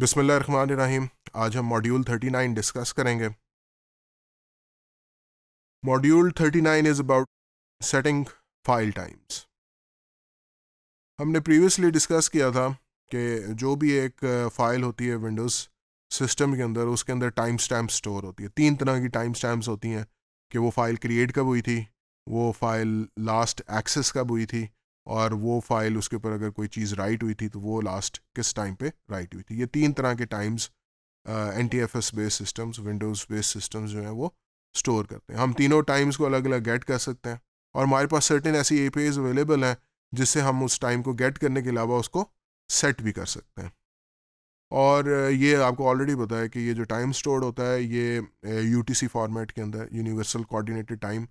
बिसमीम आज हम मॉड्यूल 39 डिस्कस करेंगे module 39 is about setting file times हमने प्रीवियसली डिस्कस किया था कि जो भी एक फ़ाइल होती है विंडोज़ सिस्टम के अंदर उसके अंदर टाइम स्टैम्प स्टोर होती है तीन तरह की टाइम स्टैम्प्स होती हैं कि वो फ़ाइल क्रिएट कब हुई थी वो फ़ाइल लास्ट एक्सेस कब हुई थी और वो फाइल उसके ऊपर अगर कोई चीज़ राइट हुई थी तो वो लास्ट किस टाइम पे राइट हुई थी ये तीन तरह के times N T F S based systems Windows based systems जो हैं वो स्टोर करते हैं हम तीनों टाइम्स को अलग अलग गेट कर सकते हैं और हमारे पास सर्टेन ऐसी ए अवेलेबल हैं जिससे हम उस टाइम को गेट करने के अलावा उसको सेट भी कर सकते हैं और ये आपको ऑलरेडी पता है कि ये जो टाइम स्टोर होता है ये यू फॉर्मेट के अंदर यूनिवर्सल कोऑर्डिनेटेड टाइम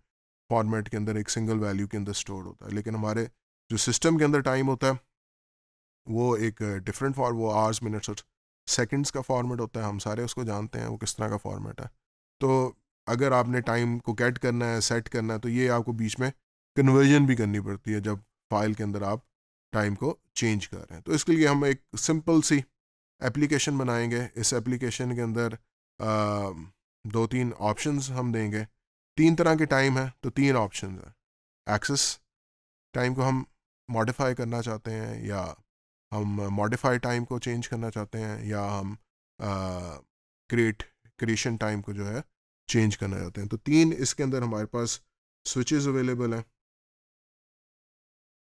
फॉर्मेट के अंदर एक सिंगल वैल्यू के अंदर स्टोर होता है लेकिन हमारे जो सिस्टम के अंदर टाइम होता है वो एक डिफरेंट फॉर वो आवर्स मिनट्स और सेकंड्स का फॉर्मेट होता है हम सारे उसको जानते हैं वो किस तरह का फॉर्मेट है तो अगर आपने टाइम को कैट करना है सेट करना है तो ये आपको बीच में कन्वर्जन भी करनी पड़ती है जब फाइल के अंदर आप टाइम को चेंज कर रहे हैं तो इसके लिए हम एक सिंपल सी एप्लीकेशन बनाएंगे इस एप्लीकेशन के अंदर आ, दो तीन ऑप्शंस हम देंगे तीन तरह के टाइम हैं तो तीन ऑप्शन हैं एक्सेस टाइम को हम मॉडिफाई करना चाहते हैं या हम मॉडिफाई टाइम को चेंज करना चाहते हैं या हम क्रिएट क्रिएशन टाइम को जो है चेंज करना चाहते हैं तो तीन इसके अंदर हमारे पास स्विचेस अवेलेबल हैं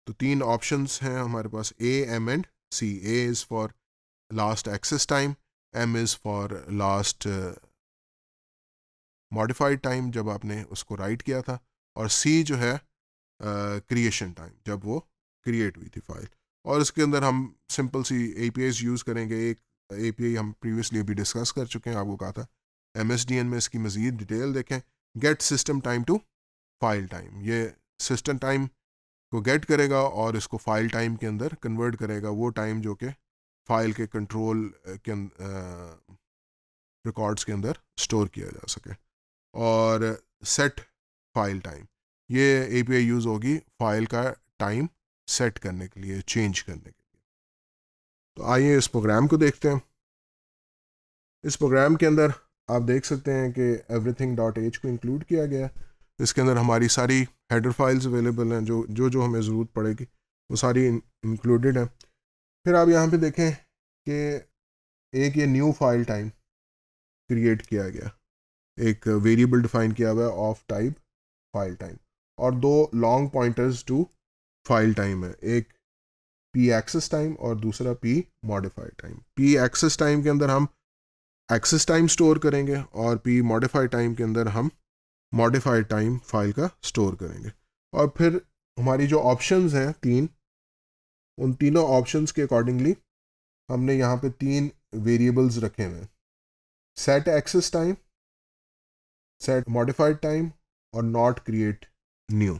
तो तीन ऑप्शंस हैं हमारे पास A M and C A is for last access time M is for last modified time जब आपने उसको राइट किया था और सी जो है क्रिएशन uh, टाइम जब वो क्रिएट हुई थी फाइल और इसके अंदर हम सिंपल सी ए यूज़ करेंगे एक ए हम प्रीवियसली अभी डिस्कस कर चुके हैं आपको कहा था एम में इसकी मज़ीद डिटेल देखें get system time to file time ये सिस्टम टाइम को गेट करेगा और इसको फाइल टाइम के अंदर कन्वर्ट करेगा वो टाइम जो कि फाइल के कंट्रोल के रिकॉर्ड्स अं, के अंदर स्टोर किया जा सके और सेट फाइल टाइम ये ए यूज़ होगी फाइल का टाइम सेट करने के लिए चेंज करने के लिए तो आइए इस प्रोग्राम को देखते हैं इस प्रोग्राम के अंदर आप देख सकते हैं कि एवरीथिंग डॉट एच को इंक्लूड किया गया है इसके अंदर हमारी सारी हेडर फाइल्स अवेलेबल हैं जो जो जो हमें ज़रूरत पड़ेगी वो सारी इंक्लूडेड हैं फिर आप यहाँ पे देखें कि एक ये न्यू फाइल टाइम क्रिएट किया गया एक वेरिएबल डिफाइन किया हुआ है ऑफ टाइप फाइल टाइम और दो long pointers to file time है एक पी एक्सेस टाइम और दूसरा P modified time P access time के अंदर हम एक्सेस टाइम स्टोर करेंगे और पी मॉडिफाइड टाइम के अंदर हम मॉडिफाइड टाइम फाइल का स्टोर करेंगे और फिर हमारी जो ऑप्शंस हैं तीन उन तीनों ऑप्शंस के अकॉर्डिंगली हमने यहाँ पे तीन वेरिएबल्स रखे हुए हैं set access time set modified time और नॉट क्रिएट न्यू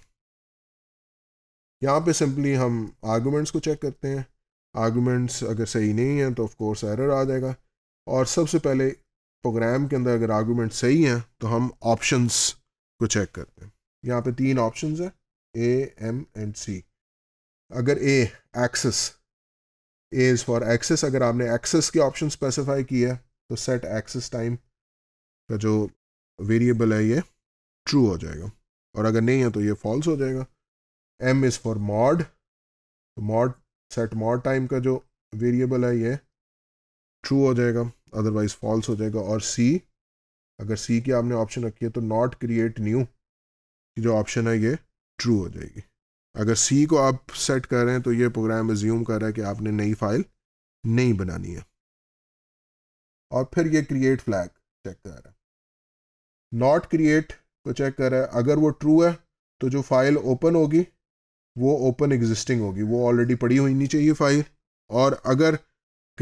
यहाँ पे सिंपली हम आर्गूमेंट्स को चेक करते हैं आर्गूमेंट्स अगर सही नहीं है तो ऑफ कोर्स एरर आ जाएगा और सबसे पहले प्रोग्राम के अंदर अगर आर्गूमेंट सही हैं तो हम ऑप्शंस को चेक करते हैं यहाँ पे तीन ऑप्शंस हैं ए एम एंड सी अगर A access A is for access अगर आपने एक्सेस के ऑप्शन स्पेसिफाई किया तो सेट एक्सेस टाइम का जो वेरिएबल है ये ट्रू हो जाएगा और अगर नहीं है तो ये फॉल्स हो जाएगा एम इज़ फॉर मॉड तो मॉड सेट मॉड टाइम का जो वेरिएबल है ये ट्रू हो जाएगा अदरवाइज फॉल्स हो जाएगा और सी अगर सी की आपने ऑप्शन रखी है तो नॉट क्रिएट न्यू की जो ऑप्शन है ये ट्रू हो जाएगी अगर सी को आप सेट कर रहे हैं तो ये प्रोग्राम रिज्यूम कर रहा है कि आपने नई फाइल नहीं बनानी है और फिर ये क्रिएट फ्लैग चेक कर रहा है नॉट क्रिएट को चेक कर रहा है अगर वो ट्रू है तो जो फाइल ओपन होगी वो ओपन एग्जिस्टिंग होगी वो ऑलरेडी पड़ी नहीं चाहिए फाइल और अगर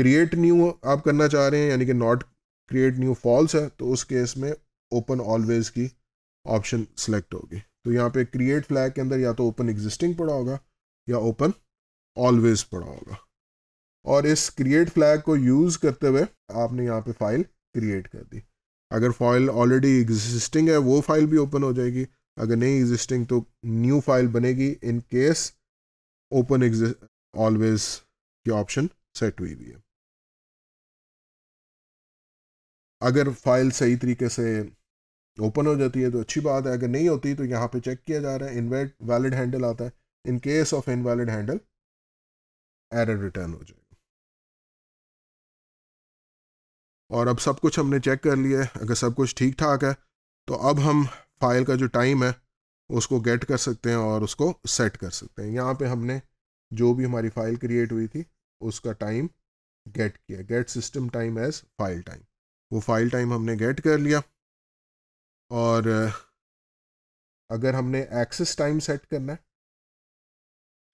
क्रिएट न्यू आप करना चाह रहे हैं यानी कि नॉट क्रिएट न्यू फॉल्स है तो उस केस में ओपन ऑलवेज की ऑप्शन सेलेक्ट होगी तो यहाँ पे क्रिएट फ्लैग के अंदर या तो ओपन एग्जिस्टिंग पड़ा होगा या ओपन ऑलवेज पड़ा होगा और इस क्रिएट फ्लैग को यूज़ करते हुए आपने यहाँ पे फाइल क्रिएट कर दी अगर फाइल ऑलरेडी एग्जिस्टिंग है वो फाइल भी ओपन हो जाएगी अगर नहीं एग्जिस्टिंग तो न्यू फाइल बनेगी इन केस ओपन ऑलवेज की ऑप्शन सेट हुई हुई है अगर फाइल सही तरीके से ओपन हो जाती है तो अच्छी बात है अगर नहीं होती तो यहाँ पे चेक किया जा रहा है इनवेट वैलिड हैंडल आता है in case of invalid handle error return हो जाएगा और अब सब कुछ हमने चेक कर लिया है अगर सब कुछ ठीक ठाक है तो अब हम फाइल का जो टाइम है उसको गेट कर सकते हैं और उसको सेट कर सकते हैं यहाँ पे हमने जो भी हमारी फाइल क्रिएट हुई थी उसका टाइम गेट किया get system time as file time वो फाइल टाइम हमने गेट कर लिया और अगर हमने एक्सेस टाइम सेट करना है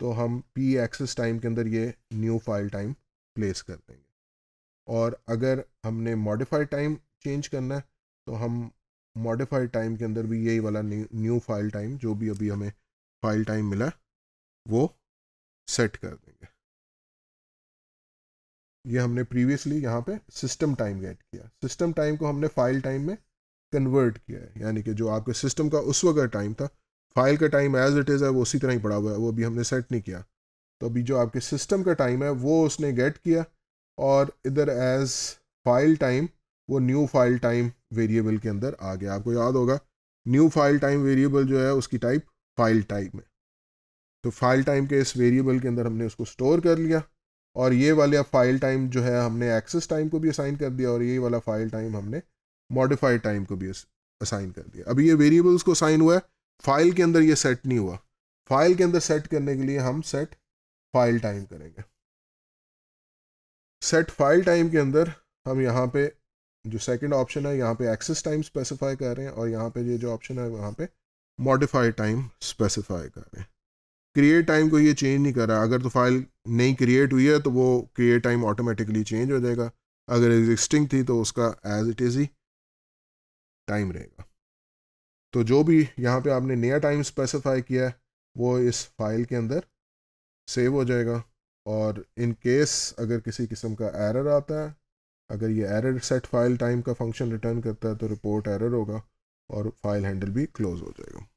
तो हम पी एक्सेस टाइम के अंदर ये न्यू फाइल टाइम प्लेस कर देंगे और अगर हमने मॉडिफाइड टाइम चेंज करना है तो हम मॉडिफाइड टाइम के अंदर भी यही वाला न्यू फाइल टाइम जो भी अभी हमें फाइल टाइम मिला वो सेट कर देंगे ये हमने प्रीवियसली यहाँ पे सिस्टम टाइम गेट किया सिस्टम टाइम को हमने फाइल टाइम में कन्वर्ट किया है यानी कि जो आपके सिस्टम का उस वक्त टाइम था फाइल का टाइम एज इट इज़ है वो उसी तरह ही पड़ा हुआ है वो अभी हमने सेट नहीं किया तो अभी जो आपके सिस्टम का टाइम है वो उसने गेट किया और इधर एज फाइल टाइम वो न्यू फाइल टाइम वेरिएबल के अंदर आ गया आपको याद होगा न्यू फाइल टाइम वेरिएबल जो है उसकी टाइप फाइल टाइप है तो फाइल टाइम के इस वेरिएबल के अंदर हमने उसको स्टोर कर लिया और ये वाले अब फाइल टाइम जो है हमने एक्सेस टाइम को भी असाइन कर दिया और ये वाला फाइल टाइम हमने मॉडिफाइड टाइम को भी असाइन कर दिया अभी ये वेरिएबल्स को असाइन हुआ है फाइल के अंदर ये सेट नहीं हुआ फाइल के अंदर सेट करने के लिए हम सेट फाइल टाइम करेंगे सेट फाइल टाइम के अंदर हम यहाँ पे जो सेकंड ऑप्शन है यहाँ पे एक्सेस टाइम स्पेसिफाई कर रहे हैं और यहाँ पे ये जो ऑप्शन है वहाँ पे मॉडिफाई टाइम स्पेसिफाई कर रहे हैं क्रिएट टाइम को ये चेंज नहीं कर रहा अगर तो फाइल नहीं क्रिएट हुई है तो वो क्रिएट टाइम ऑटोमेटिकली चेंज हो जाएगा अगर एग्जिस्टिंग थी तो उसका एज इट इज़ ही टाइम रहेगा तो जो भी यहाँ पे आपने नया टाइम स्पेसिफाई किया है वो इस फाइल के अंदर सेव हो जाएगा और इन केस अगर किसी किस्म का एरर आता है अगर ये एरर सेट फाइल टाइम का फंक्शन रिटर्न करता है तो रिपोर्ट एरर होगा और फाइल हैंडल भी क्लोज हो जाएगा